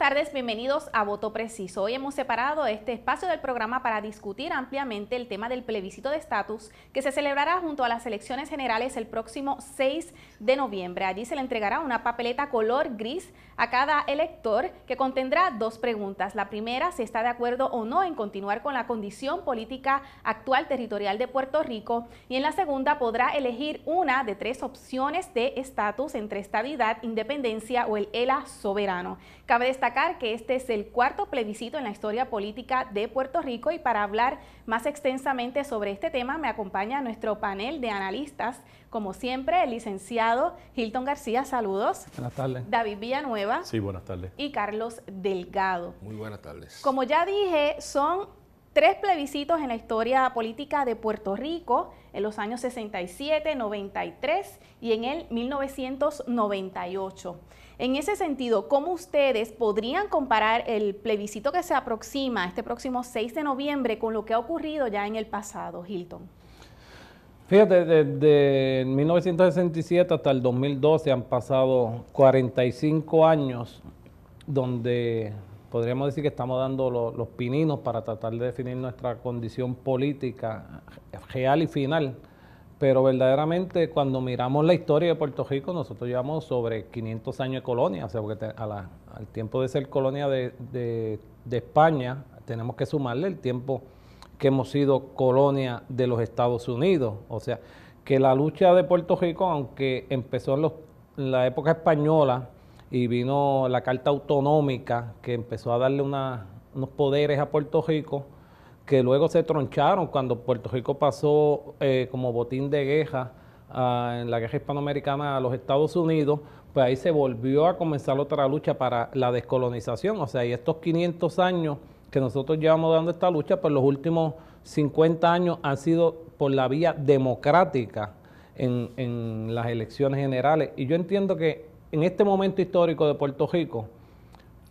tardes, bienvenidos a Voto Preciso. Hoy hemos separado este espacio del programa para discutir ampliamente el tema del plebiscito de estatus que se celebrará junto a las elecciones generales el próximo 6 de noviembre. Allí se le entregará una papeleta color gris a cada elector que contendrá dos preguntas. La primera, si está de acuerdo o no en continuar con la condición política actual territorial de Puerto Rico. Y en la segunda, podrá elegir una de tres opciones de estatus entre estabilidad, independencia o el ELA soberano. Cabe destacar que este es el cuarto plebiscito en la historia política de Puerto Rico y para hablar más extensamente sobre este tema me acompaña nuestro panel de analistas, como siempre, el licenciado Hilton García, saludos. Buenas tardes. David Villanueva. Sí, buenas tardes. Y Carlos Delgado. Muy buenas tardes. Como ya dije, son tres plebiscitos en la historia política de Puerto Rico en los años 67, 93 y en el 1998. En ese sentido, ¿cómo ustedes podrían comparar el plebiscito que se aproxima este próximo 6 de noviembre con lo que ha ocurrido ya en el pasado, Hilton? Fíjate, desde 1967 hasta el 2012 han pasado 45 años donde podríamos decir que estamos dando los, los pininos para tratar de definir nuestra condición política real y final pero verdaderamente cuando miramos la historia de Puerto Rico, nosotros llevamos sobre 500 años de colonia, o sea, porque al tiempo de ser colonia de, España, tenemos que sumarle el tiempo que hemos sido colonia de los Estados Unidos, o sea, que la lucha de Puerto Rico, aunque empezó en, la época española y vino la Carta Autonómica, que empezó a darle unos poderes a Puerto Rico, que luego se troncharon cuando Puerto Rico pasó eh, como botín de guerra ah, en la guerra hispanoamericana a los Estados Unidos, pues ahí se volvió a comenzar otra lucha para la descolonización. O sea, y estos 500 años que nosotros llevamos dando esta lucha, pues los últimos 50 años han sido por la vía democrática en, las elecciones generales. Y yo entiendo que en este momento histórico de Puerto Rico,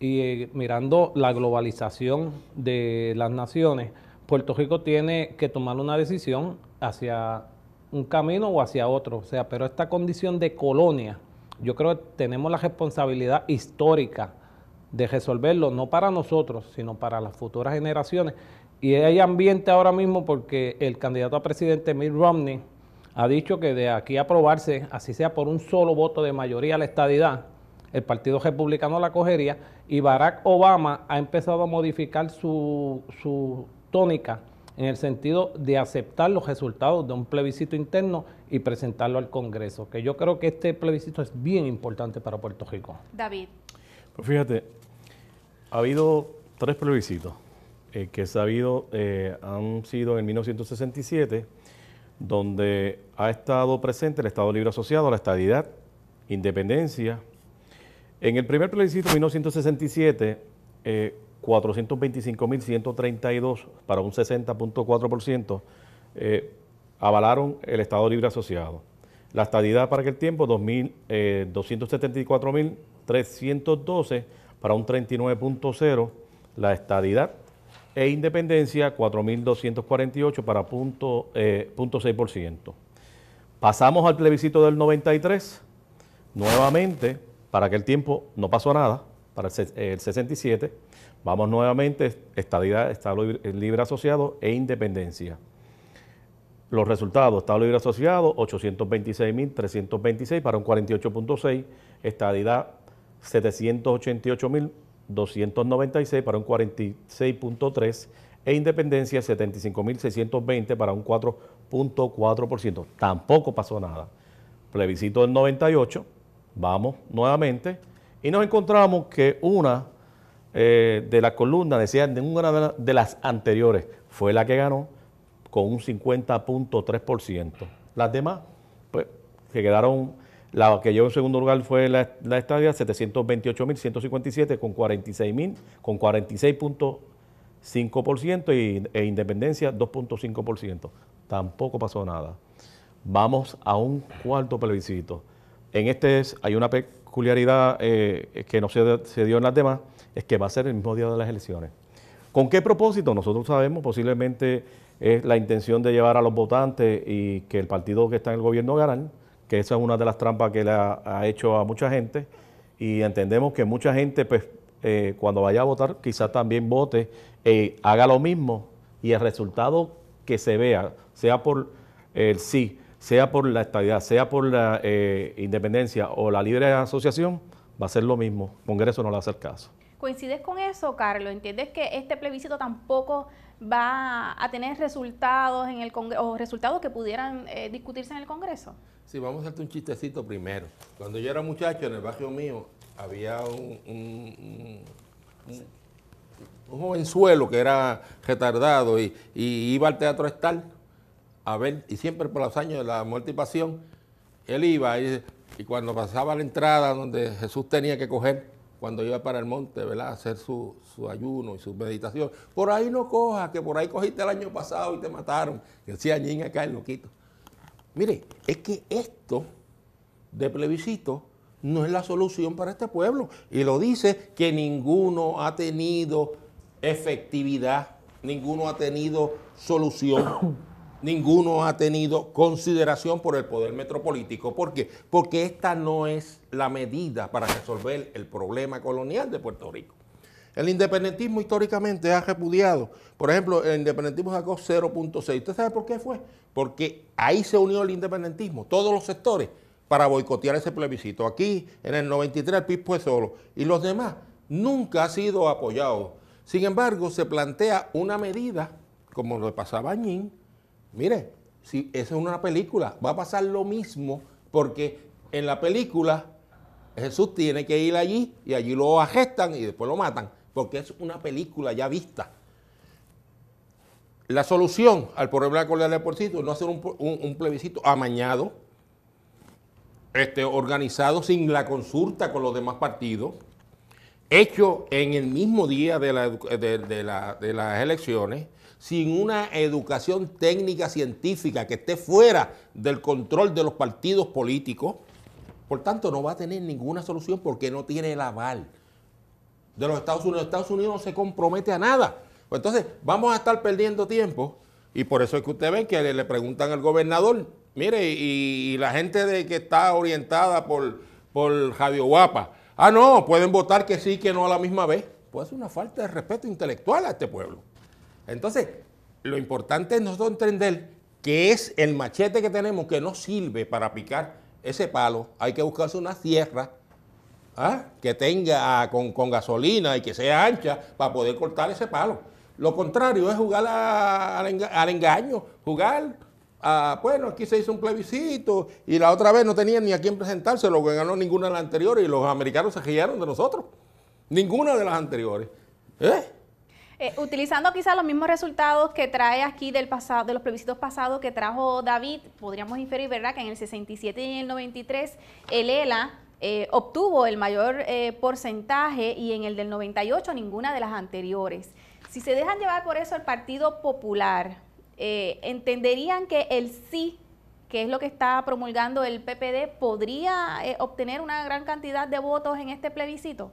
y eh, mirando la globalización de las naciones, Puerto Rico tiene que tomar una decisión hacia un camino o hacia otro. O sea, pero esta condición de colonia, yo creo que tenemos la responsabilidad histórica de resolverlo, no para nosotros, sino para las futuras generaciones. Y hay ambiente ahora mismo porque el candidato a presidente Mitt Romney ha dicho que de aquí a aprobarse, así sea por un solo voto de mayoría a la estadidad, el Partido Republicano la cogería y Barack Obama ha empezado a modificar su, su tónica en el sentido de aceptar los resultados de un plebiscito interno y presentarlo al Congreso, que yo creo que este plebiscito es bien importante para Puerto Rico. David. Pues fíjate, ha habido tres plebiscitos eh, que eh, han sido en 1967, donde ha estado presente el Estado Libre Asociado, la estadidad, independencia. En el primer plebiscito, 1967, 425.132 para un 60.4% eh, avalaron el Estado Libre Asociado. La estadidad para aquel tiempo, 2.274.312 eh, para un 39.0. La estadidad e independencia, 4.248 para punto, eh, Pasamos al plebiscito del 93. Nuevamente, para aquel tiempo no pasó nada, para el 67 Vamos nuevamente, estadidad, Estado libre, asociado e independencia. Los resultados, Estado Libre Asociado, 826.326 para un 48.6, estadidad 788.296 para un 46.3 e independencia 75.620 para un 4.4%. Tampoco pasó nada. Plebiscito del 98, vamos nuevamente y nos encontramos que una eh, de la columna decía ninguna de las anteriores fue la que ganó con un 50.3%. Las demás, pues, que quedaron, la que llegó en segundo lugar fue la, la estadia 728.157 con 46.000, con 46.5% e independencia 2.5%. Tampoco pasó nada. Vamos a un cuarto plebiscito. En este hay una peculiaridad eh, que no se, dio en las demás es que va a ser el mismo día de las elecciones. ¿Con qué propósito? Nosotros sabemos, posiblemente es la intención de llevar a los votantes y que el partido que está en el gobierno gane, que esa es una de las trampas que le ha, hecho a mucha gente y entendemos que mucha gente pues, eh, cuando vaya a votar quizás también vote, eh, haga lo mismo y el resultado que se vea, sea por el sí sea por la estabilidad, sea por la eh, independencia o la libre asociación, va a ser lo mismo. Congreso no le hace a caso. ¿Coincides con eso, Carlos? ¿Entiendes que este plebiscito tampoco va a tener resultados en el Congreso o resultados que pudieran eh, discutirse en el Congreso? Sí, vamos a hacerte un chistecito primero. Cuando yo era muchacho en el barrio mío había un, un, un, jovenzuelo que era retardado y, iba al teatro estar a y siempre por los años de la muerte y pasión, él iba y, cuando pasaba la entrada donde Jesús tenía que coger, cuando iba para el monte, ¿verdad? Hacer su, ayuno y su meditación. Por ahí no coja, que por ahí cogiste el año pasado y te mataron. Que decía niña, acá el loquito. Mire, es que esto de plebiscito no es la solución para este pueblo. Y lo dice que ninguno ha tenido efectividad, ninguno ha tenido solución ninguno ha tenido consideración por el poder metropolítico. ¿Por qué? Porque esta no es la medida para resolver el problema colonial de Puerto Rico. El independentismo históricamente ha repudiado. Por ejemplo, el independentismo sacó 0.6. ¿Usted sabe por qué fue? Porque ahí se unió el independentismo, todos los sectores, para boicotear ese plebiscito. Aquí, en el 93, el PIB fue solo. Y los demás nunca ha sido apoyado. Sin embargo, se plantea una medida, como lo pasaba a Mire, si esa es una película, va a pasar lo mismo porque en la película Jesús tiene que ir allí y allí lo arrestan y después lo matan, porque es una película ya vista. La solución al problema de la porcito es no hacer un, plebiscito amañado, este, organizado sin la consulta con los demás partidos, hecho en el mismo día de, las elecciones, sin una educación técnica científica que esté fuera del control de los partidos políticos, por tanto no va a tener ninguna solución porque no tiene el aval de los Estados Unidos. Estados Unidos no se compromete a nada. Pues entonces vamos a estar perdiendo tiempo y por eso es que ustedes ven que le, preguntan al gobernador, mire, y, la gente de que está orientada por, por Javier Guapa, Ah, no, pueden votar que sí, que no a la misma vez. Pues es una falta de respeto intelectual a este pueblo. Entonces, lo importante es nosotros entender que es el machete que tenemos que no sirve para picar ese palo. Hay que buscarse una sierra ¿ah? que tenga ah, con, gasolina y que sea ancha para poder cortar ese palo. Lo contrario es jugar al engaño, jugar Ah, bueno, aquí se hizo un plebiscito y la otra vez no tenían ni a quién presentarse, lo que ganó ninguna de las anteriores y los americanos se guiaron de nosotros. Ninguna de las anteriores. ¿Eh? ¿Eh? utilizando quizás los mismos resultados que trae aquí del pasado, de los plebiscitos pasados que trajo David, podríamos inferir, ¿verdad?, que en el 67 y en el 93 el ELA eh, obtuvo el mayor eh, porcentaje y en el del 98 ninguna de las anteriores. Si se dejan llevar por eso el Partido Popular, eh, entenderían que el sí, que es lo que está promulgando el PPD, podría eh, obtener una gran cantidad de votos en este plebiscito?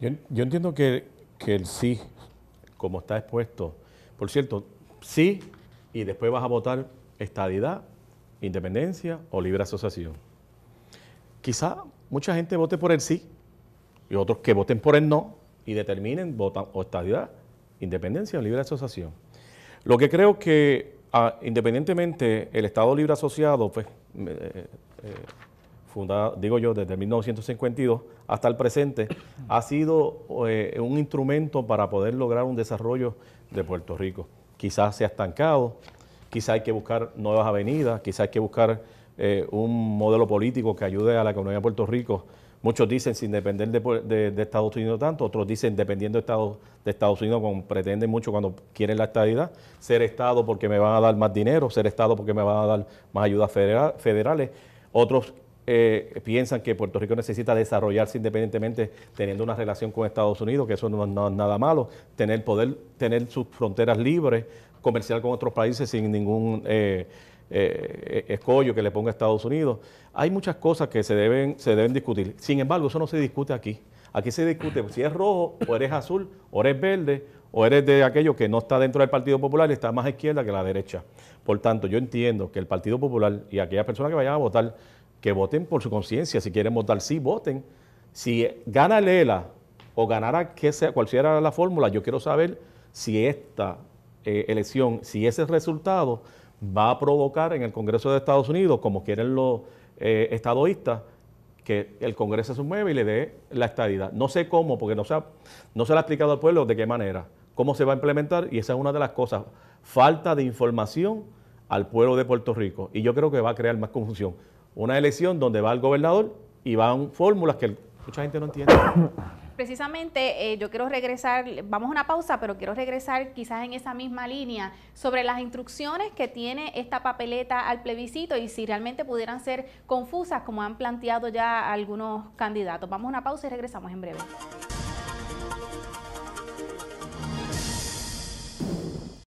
Yo, entiendo que, el sí, como está expuesto, por cierto, sí, y después vas a votar estadidad, independencia o libre asociación. Quizá mucha gente vote por el sí y otros que voten por el no y determinen votan o estadidad, independencia o libre asociación lo que creo que ah, independientemente el Estado Libre Asociado, pues, eh, eh, fundado, digo yo, desde 1952 hasta el presente, ha sido eh, un instrumento para poder lograr un desarrollo de Puerto Rico. Quizás se ha estancado, quizás hay que buscar nuevas avenidas, quizás hay que buscar un modelo político que ayude a la economía de Puerto Rico Muchos dicen sin depender pues, de, Estados Unidos tanto, otros dicen dependiendo de Estados, de Estados Unidos, como pretenden mucho cuando quieren la estadidad, ser Estado porque me van a dar más dinero, ser Estado porque me van a dar más ayudas federales. Otros eh, piensan que Puerto Rico necesita desarrollarse independientemente teniendo una relación con Estados Unidos, que eso no, es nada malo, tener poder, tener sus fronteras libres, comercial con otros países sin ningún... Eh, eh, eh, escollo que le ponga a Estados Unidos. Hay muchas cosas que se deben, se deben discutir. Sin embargo, eso no se discute aquí. Aquí se discute si es rojo o eres azul o eres verde o eres de aquello que no está dentro del Partido Popular y está más a izquierda que a la derecha. Por tanto, yo entiendo que el Partido Popular y aquellas personas que vayan a votar, que voten por su conciencia, si quieren votar, sí voten. Si gana Lela o ganara que sea, cualquiera la fórmula, yo quiero saber si esta eh, elección, si ese resultado va a provocar en el Congreso de Estados Unidos, como quieren los eh, estadoístas, que el Congreso se mueva y le dé la estadidad. No sé cómo, porque no se, ha, no se le ha explicado al pueblo de qué manera, cómo se va a implementar, y esa es una de las cosas, falta de información al pueblo de Puerto Rico, y yo creo que va a crear más confusión. Una elección donde va el gobernador y van fórmulas que mucha gente no entiende. precisamente eh, yo quiero regresar, vamos a una pausa, pero quiero regresar quizás en esa misma línea sobre las instrucciones que tiene esta papeleta al plebiscito y si realmente pudieran ser confusas como han planteado ya algunos candidatos. Vamos a una pausa y regresamos en breve.